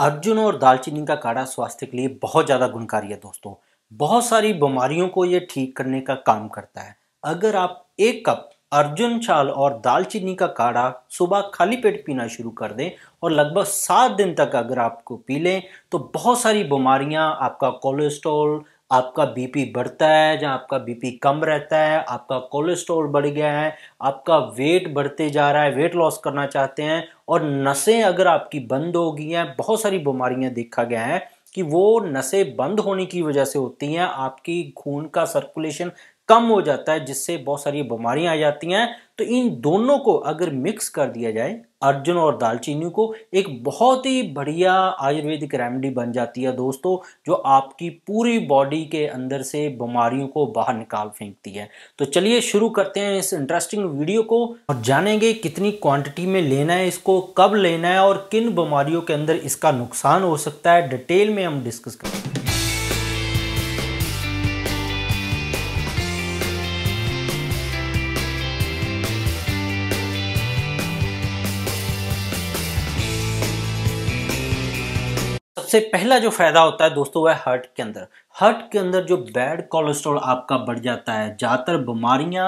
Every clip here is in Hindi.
अर्जुन और दालचीनी का काढ़ा स्वास्थ्य के लिए बहुत ज़्यादा गुणकारी है दोस्तों बहुत सारी बीमारियों को ये ठीक करने का काम करता है अगर आप एक कप अर्जुन छाल और दालचीनी का काढ़ा सुबह खाली पेट पीना शुरू कर दें और लगभग सात दिन तक अगर आपको पी लें तो बहुत सारी बीमारियां आपका कोलेस्ट्रॉल आपका बीपी बढ़ता है जहाँ आपका बीपी कम रहता है आपका कोलेस्ट्रॉल बढ़ गया है आपका वेट बढ़ते जा रहा है वेट लॉस करना चाहते हैं और नसें अगर आपकी बंद हो गई हैं बहुत सारी बीमारियां देखा गया है कि वो नसें बंद होने की वजह से होती हैं आपकी खून का सर्कुलेशन कम हो जाता है जिससे बहुत सारी बीमारियां आ जाती हैं तो इन दोनों को अगर मिक्स कर दिया जाए अर्जुन और दालचीनी को एक बहुत ही बढ़िया आयुर्वेदिक रेमेडी बन जाती है दोस्तों जो आपकी पूरी बॉडी के अंदर से बीमारियों को बाहर निकाल फेंकती है तो चलिए शुरू करते हैं इस इंटरेस्टिंग वीडियो को और जानेंगे कितनी क्वांटिटी में लेना है इसको कब लेना है और किन बीमारियों के अंदर इसका नुकसान हो सकता है डिटेल में हम डिस्कस करेंगे सबसे पहला जो फायदा होता है दोस्तों वह हार्ट के अंदर हार्ट के अंदर जो बैड कोलेस्ट्रॉल आपका बढ़ जाता है ज़्यादातर बीमारियां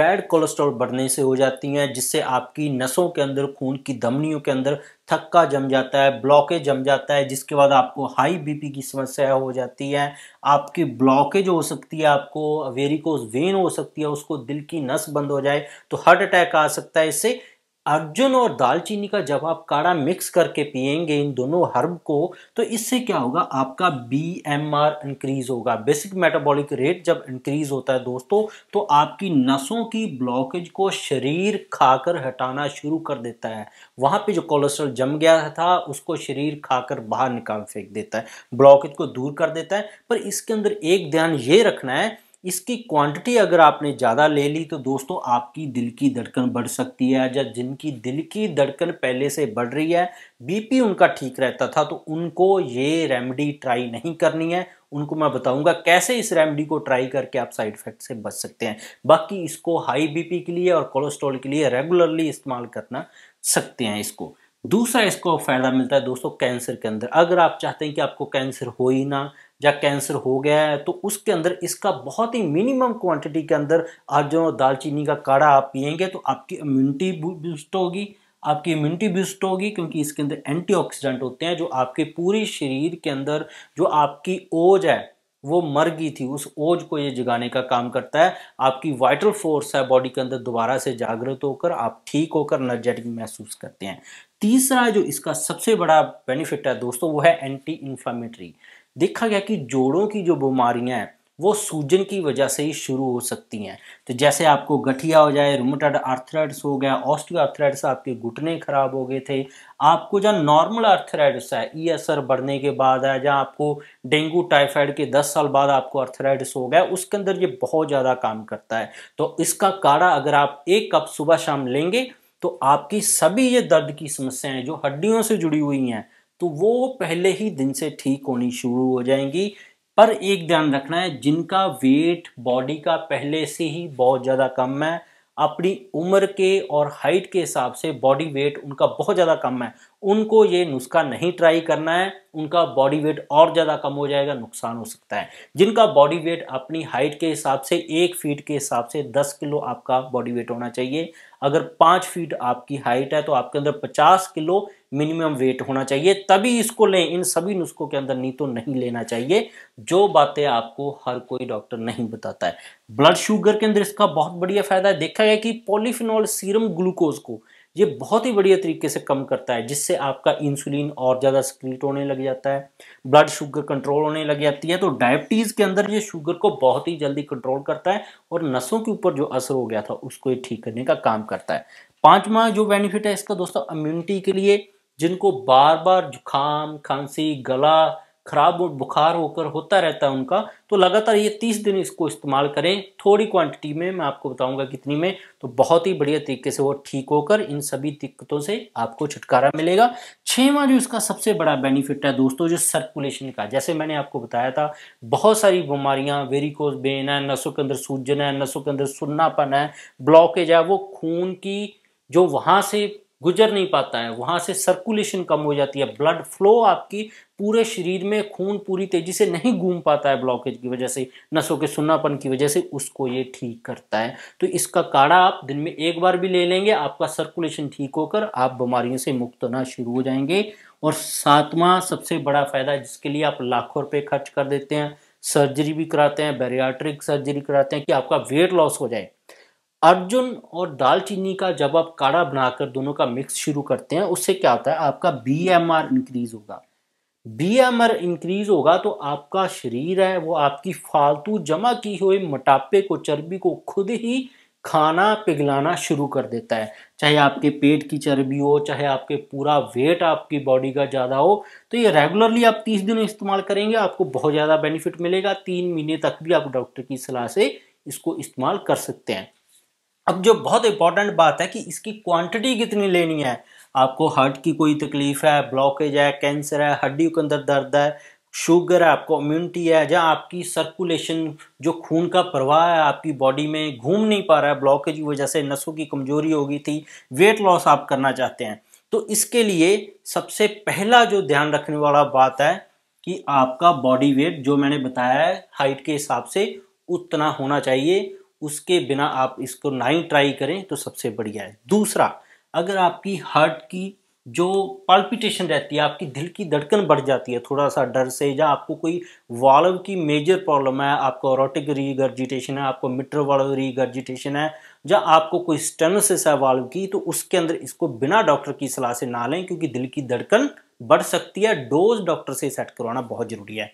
बैड कोलेस्ट्रॉल बढ़ने से हो जाती हैं जिससे आपकी नसों के अंदर खून की धमनियों के अंदर थक्का जम जाता है ब्लॉकेज जम जाता है जिसके बाद आपको हाई बीपी की समस्या हो जाती है आपकी ब्लॉकेज हो सकती है आपको वेरिकोज वेन हो सकती है उसको दिल की नस बंद हो जाए तो हार्ट अटैक आ सकता है इससे अर्जुन और दालचीनी का जब आप काढ़ा मिक्स करके पिएंगे इन दोनों हर्ब को तो इससे क्या होगा आपका बी एम आर इंक्रीज होगा बेसिक मेटाबॉलिक रेट जब इंक्रीज होता है दोस्तों तो आपकी नसों की ब्लॉकेज को शरीर खाकर हटाना शुरू कर देता है वहाँ पे जो कोलेस्ट्रॉल जम गया था उसको शरीर खाकर बाहर निकाल फेंक देता है ब्लॉकेज को दूर कर देता है पर इसके अंदर एक ध्यान ये रखना है इसकी क्वांटिटी अगर आपने ज़्यादा ले ली तो दोस्तों आपकी दिल की धड़कन बढ़ सकती है या जिनकी दिल की धड़कन पहले से बढ़ रही है बीपी उनका ठीक रहता था तो उनको ये रेमेडी ट्राई नहीं करनी है उनको मैं बताऊंगा कैसे इस रेमेडी को ट्राई करके आप साइड इफेक्ट से बच सकते हैं बाकी इसको हाई बी के लिए और कोलेस्ट्रॉल के लिए रेगुलरली इस्तेमाल करना सकते हैं इसको दूसरा इसको फ़ायदा मिलता है दोस्तों कैंसर के अंदर अगर आप चाहते हैं कि आपको कैंसर हो ही ना या कैंसर हो गया है तो उसके अंदर इसका बहुत ही मिनिमम क्वांटिटी के अंदर आप जो दालचीनी का काढ़ा आप पियेंगे तो आपकी इम्यूनिटी बूस्ट होगी आपकी इम्यूनिटी बूस्ट होगी क्योंकि इसके अंदर एंटीऑक्सीडेंट होते हैं जो आपके पूरे शरीर के अंदर जो आपकी ओज है वो मर गई थी उस ओज को ये जगाने का काम करता है आपकी वाइटल फोर्स है बॉडी के अंदर दोबारा से जागृत होकर आप ठीक होकर एनर्जेटिक महसूस करते हैं तीसरा जो इसका सबसे बड़ा बेनिफिट है दोस्तों वो है एंटी इन्फ्लामेटरी देखा गया कि जोड़ों की जो बीमारियाँ हैं वो सूजन की वजह से ही शुरू हो सकती हैं तो जैसे आपको गठिया हो जाए रोमोटाइड आर्थराइड्स हो गया आर्थराइड्स आपके घुटने खराब हो गए थे आपको जहाँ नॉर्मल आर्थराइड्स है ई असर बढ़ने के बाद है जहाँ आपको डेंगू टाइफाइड के 10 साल बाद आपको आर्थराइड्स हो गया उसके अंदर ये बहुत ज़्यादा काम करता है तो इसका काढ़ा अगर आप एक कप सुबह शाम लेंगे तो आपकी सभी ये दर्द की समस्याएं जो हड्डियों से जुड़ी हुई हैं तो वो पहले ही दिन से ठीक होनी शुरू हो जाएंगी पर एक ध्यान रखना है जिनका वेट बॉडी का पहले से ही बहुत ज़्यादा कम है अपनी उम्र के और हाइट के हिसाब से बॉडी वेट उनका बहुत ज़्यादा कम है उनको ये नुस्खा नहीं ट्राई करना है उनका बॉडी वेट और ज़्यादा कम हो जाएगा नुकसान हो सकता है जिनका बॉडी वेट अपनी हाइट के हिसाब से एक फीट के हिसाब से दस किलो आपका बॉडी वेट होना चाहिए अगर पाँच फीट आपकी हाइट है तो आपके अंदर पचास किलो मिनिमम वेट होना चाहिए तभी इसको लें इन सभी नुस्खों के अंदर नहीं तो नहीं लेना चाहिए जो बातें आपको हर कोई डॉक्टर नहीं बताता है ब्लड शुगर के अंदर इसका बहुत बढ़िया फायदा है देखा गया कि पॉलीफिनॉल सीरम ग्लूकोज को ये बहुत ही बढ़िया तरीके से कम करता है जिससे आपका इंसुलिन और ज़्यादा स्क्रीट होने लग जाता है ब्लड शुगर कंट्रोल होने लग जाती है तो डायबिटीज़ के अंदर ये शुगर को बहुत ही जल्दी कंट्रोल करता है और नसों के ऊपर जो असर हो गया था उसको ये ठीक करने का काम करता है पाँचवा जो बेनिफिट है इसका दोस्तों इम्यूनिटी के लिए जिनको बार बार जुकाम खांसी गला खराब और बुखार होकर होता रहता है उनका तो लगातार ये तीस दिन इसको इस्तेमाल करें थोड़ी क्वांटिटी में मैं आपको बताऊंगा कितनी में तो बहुत ही बढ़िया तरीके से वो ठीक होकर इन सभी दिक्कतों से आपको छुटकारा मिलेगा छेवा जो इसका सबसे बड़ा बेनिफिट है दोस्तों जो सर्कुलेशन का जैसे मैंने आपको बताया था बहुत सारी बीमारियाँ वेरिकोज बेन है नसों के अंदर सूजन है नसों के अंदर सुन्नापन है ब्लॉकेज है वो खून की जो वहाँ से गुजर नहीं पाता है वहाँ से सर्कुलेशन कम हो जाती है ब्लड फ्लो आपकी पूरे शरीर में खून पूरी तेज़ी से नहीं घूम पाता है ब्लॉकेज की वजह से नसों के सुन्नापन की वजह से उसको ये ठीक करता है तो इसका काढ़ा आप दिन में एक बार भी ले लेंगे आपका सर्कुलेशन ठीक होकर आप बीमारियों से मुक्त होना शुरू हो जाएंगे और सातवां सबसे बड़ा फ़ायदा जिसके लिए आप लाखों रुपये खर्च कर देते हैं सर्जरी भी कराते हैं बैरियाट्रिक सर्जरी कराते हैं कि आपका वेट लॉस हो जाए अर्जुन और दालचीनी का जब आप काढ़ा बनाकर दोनों का मिक्स शुरू करते हैं उससे क्या होता है आपका बी एम आर इंक्रीज होगा बी एम आर इंक्रीज होगा तो आपका शरीर है वो आपकी फालतू जमा की हुई मोटापे को चर्बी को खुद ही खाना पिघलाना शुरू कर देता है चाहे आपके पेट की चर्बी हो चाहे आपके पूरा वेट आपकी बॉडी का ज़्यादा हो तो ये रेगुलरली आप तीस दिन इस्तेमाल करेंगे आपको बहुत ज़्यादा बेनिफिट मिलेगा तीन महीने तक भी आप डॉक्टर की सलाह से इसको इस्तेमाल कर सकते हैं अब जो बहुत इंपॉर्टेंट बात है कि इसकी क्वांटिटी कितनी लेनी है आपको हार्ट की कोई तकलीफ है ब्लॉकेज है कैंसर है हड्डियों के अंदर दर्द है शुगर है आपको इम्यूनिटी है या आपकी सर्कुलेशन जो खून का प्रवाह है आपकी बॉडी में घूम नहीं पा रहा है ब्लॉकेज की वजह से नसों की कमजोरी हो गई थी वेट लॉस आप करना चाहते हैं तो इसके लिए सबसे पहला जो ध्यान रखने वाला बात है कि आपका बॉडी वेट जो मैंने बताया है हाइट के हिसाब से उतना होना चाहिए उसके बिना आप इसको नहीं ट्राई करें तो सबसे बढ़िया है दूसरा अगर आपकी हार्ट की जो पाल्पिटेशन रहती है आपकी दिल की धड़कन बढ़ जाती है थोड़ा सा डर से या आपको कोई वाल्व की मेजर प्रॉब्लम है आपको ऑरोटिक रीगर्जिटेशन है आपको मिटर वाल्व रीगर्जिटेशन है या आपको कोई स्टेनोसिस है वाल्व की तो उसके अंदर इसको बिना डॉक्टर की सलाह से ना लें क्योंकि दिल की धड़कन बढ़ सकती है डोज डॉक्टर से सेट करवाना बहुत ज़रूरी है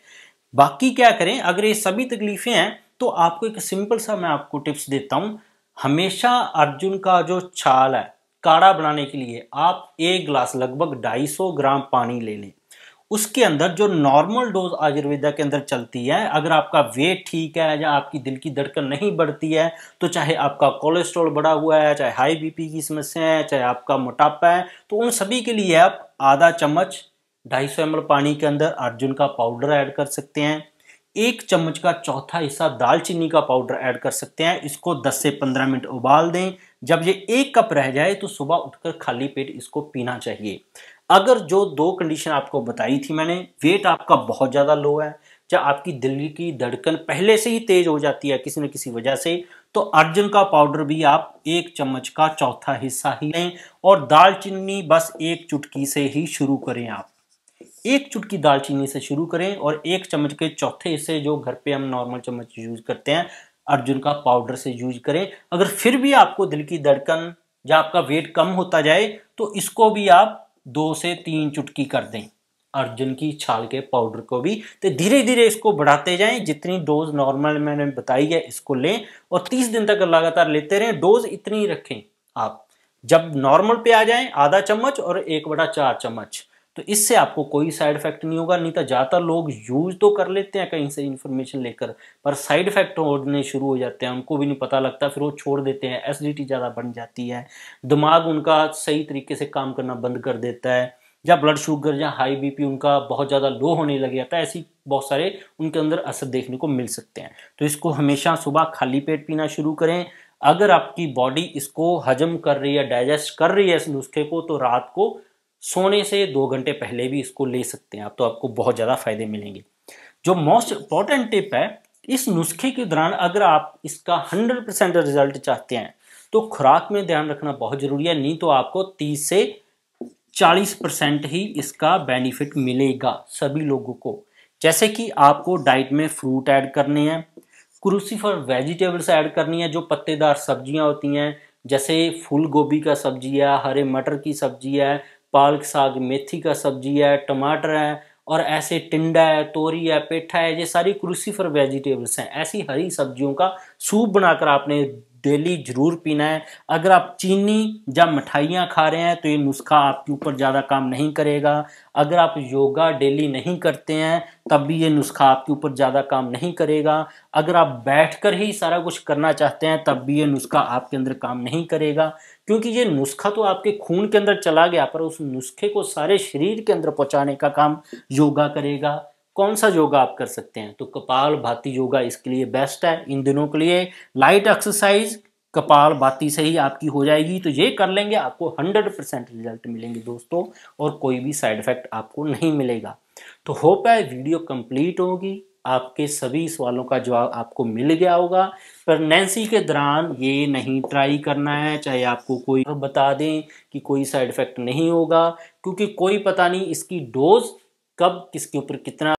बाकी क्या करें अगर ये सभी तकलीफ़ें हैं तो आपको एक सिंपल सा मैं आपको टिप्स देता हूँ हमेशा अर्जुन का जो छाल है काढ़ा बनाने के लिए आप एक गिलास लगभग 250 ग्राम पानी ले लें उसके अंदर जो नॉर्मल डोज आयुर्वेदा के अंदर चलती है अगर आपका वेट ठीक है या आपकी दिल की धड़कन नहीं बढ़ती है तो चाहे आपका कोलेस्ट्रॉल बढ़ा हुआ है चाहे हाई बीपी की समस्या है चाहे आपका मोटापा है तो उन सभी के लिए आप आधा चम्मच 250 सौ पानी के अंदर अर्जुन का पाउडर ऐड कर सकते हैं एक चम्मच का चौथा हिस्सा दालचीनी का पाउडर ऐड कर सकते हैं इसको 10 से 15 मिनट उबाल दें जब ये एक कप रह जाए तो सुबह उठकर खाली पेट इसको पीना चाहिए अगर जो दो कंडीशन आपको बताई थी मैंने वेट आपका बहुत ज़्यादा लो है या आपकी दिल की धड़कन पहले से ही तेज हो जाती है किसी न किसी वजह से तो अर्जन का पाउडर भी आप एक चम्मच का चौथा हिस्सा ही लें और दालचीनी बस एक चुटकी से ही शुरू करें आप एक चुटकी दालचीनी से शुरू करें और एक चम्मच के चौथे हिस्से जो घर पे हम नॉर्मल चम्मच यूज करते हैं अर्जुन का पाउडर से यूज करें अगर फिर भी आपको दिल की धड़कन या आपका वेट कम होता जाए तो इसको भी आप दो से तीन चुटकी कर दें अर्जुन की छाल के पाउडर को भी तो धीरे धीरे इसको बढ़ाते जाएं जितनी डोज नॉर्मल मैंने बताई है इसको लें और 30 दिन तक लगातार लेते रहें डोज इतनी रखें आप जब नॉर्मल पे आ जाएं आधा चम्मच और एक बड़ा चार चम्मच तो इससे आपको कोई साइड इफेक्ट नहीं होगा नहीं तो ज़्यादातर लोग यूज़ तो कर लेते हैं कहीं से इन्फॉर्मेशन लेकर पर साइड इफेक्ट होने शुरू हो जाते हैं उनको भी नहीं पता लगता फिर वो छोड़ देते हैं एसिडिटी ज़्यादा बन जाती है दिमाग उनका सही तरीके से काम करना बंद कर देता है या ब्लड शुगर या हाई बी उनका बहुत ज़्यादा लो होने लग जाता है ऐसी बहुत सारे उनके अंदर असर देखने को मिल सकते हैं तो इसको हमेशा सुबह खाली पेट पीना शुरू करें अगर आपकी बॉडी इसको हजम कर रही है डाइजेस्ट कर रही है इस नुस्खे को तो रात को सोने से दो घंटे पहले भी इसको ले सकते हैं आप तो आपको बहुत ज़्यादा फायदे मिलेंगे जो मोस्ट इम्पॉर्टेंट टिप है इस नुस्खे के दौरान अगर आप इसका 100 परसेंट रिजल्ट चाहते हैं तो खुराक में ध्यान रखना बहुत ज़रूरी है नहीं तो आपको 30 से 40 परसेंट ही इसका बेनिफिट मिलेगा सभी लोगों को जैसे कि आपको डाइट में फ्रूट ऐड करने हैं क्रूसीफर वेजिटेबल्स ऐड करनी है जो पत्तेदार सब्जियां होती हैं जैसे फूल गोभी का सब्जी है हरे मटर की सब्जी है पालक साग मेथी का सब्जी है टमाटर है और ऐसे टिंडा है तोरी है पेठा है ये सारी क्रूसीफर वेजिटेबल्स हैं ऐसी हरी सब्जियों का सूप बनाकर आपने डेली जरूर पीना है अगर आप चीनी या मिठाइयाँ खा रहे हैं तो ये नुस्खा आपके ऊपर ज़्यादा काम नहीं करेगा अगर आप योगा डेली नहीं करते हैं तब भी ये नुस्खा आपके ऊपर ज़्यादा काम नहीं करेगा अगर आप बैठकर ही सारा कुछ करना चाहते हैं तब भी ये नुस्खा आपके अंदर काम नहीं करेगा क्योंकि ये नुस्खा तो आपके खून के अंदर चला गया पर उस नुस्खे को सारे शरीर के अंदर पहुँचाने का काम योगा करेगा कौन सा योगा आप कर सकते हैं तो कपाल भाती योगा इसके लिए बेस्ट है इन दिनों के लिए लाइट एक्सरसाइज कपाल भाती से ही आपकी हो जाएगी तो ये कर लेंगे आपको 100 परसेंट रिजल्ट मिलेंगे दोस्तों और कोई भी साइड इफेक्ट आपको नहीं मिलेगा तो होप है वीडियो कंप्लीट होगी आपके सभी सवालों का जवाब आपको मिल गया होगा प्रेगनेंसी के दौरान ये नहीं ट्राई करना है चाहे आपको कोई बता दें कि कोई साइड इफ़ेक्ट नहीं होगा क्योंकि कोई पता नहीं इसकी डोज कब किसके ऊपर कितना